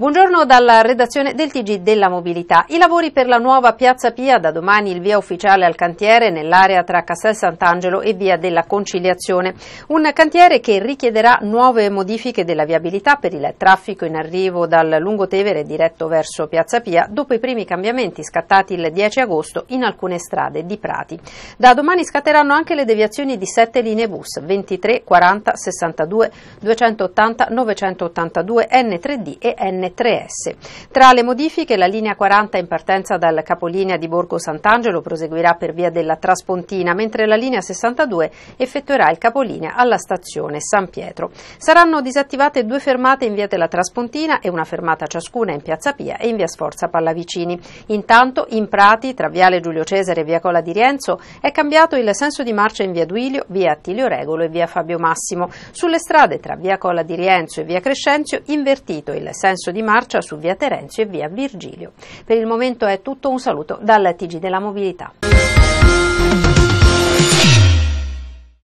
Buongiorno dalla redazione del TG della Mobilità. I lavori per la nuova Piazza Pia, da domani il via ufficiale al cantiere nell'area tra Castel Sant'Angelo e Via della Conciliazione. Un cantiere che richiederà nuove modifiche della viabilità per il traffico in arrivo dal Lungotevere diretto verso Piazza Pia, dopo i primi cambiamenti scattati il 10 agosto in alcune strade di Prati. Da domani scatteranno anche le deviazioni di sette linee bus 23, 40, 62, 280, 982, N3D e N3 linee 3S. Tra le modifiche la linea 40 in partenza dal capolinea di Borgo Sant'Angelo proseguirà per via della Traspontina, mentre la linea 62 effettuerà il capolinea alla stazione San Pietro. Saranno disattivate due fermate in via della Traspontina e una fermata ciascuna in piazza Pia e in via Sforza Pallavicini. Intanto in Prati, tra viale Giulio Cesare e via Cola di Rienzo, è cambiato il senso di marcia in via Duilio, via Attilio Regolo e via Fabio Massimo. Sulle strade tra via Cola di Rienzo e via Crescenzio invertito il senso di di marcia su via Terenzio e via Virgilio. Per il momento è tutto, un saluto dal TG della Mobilità.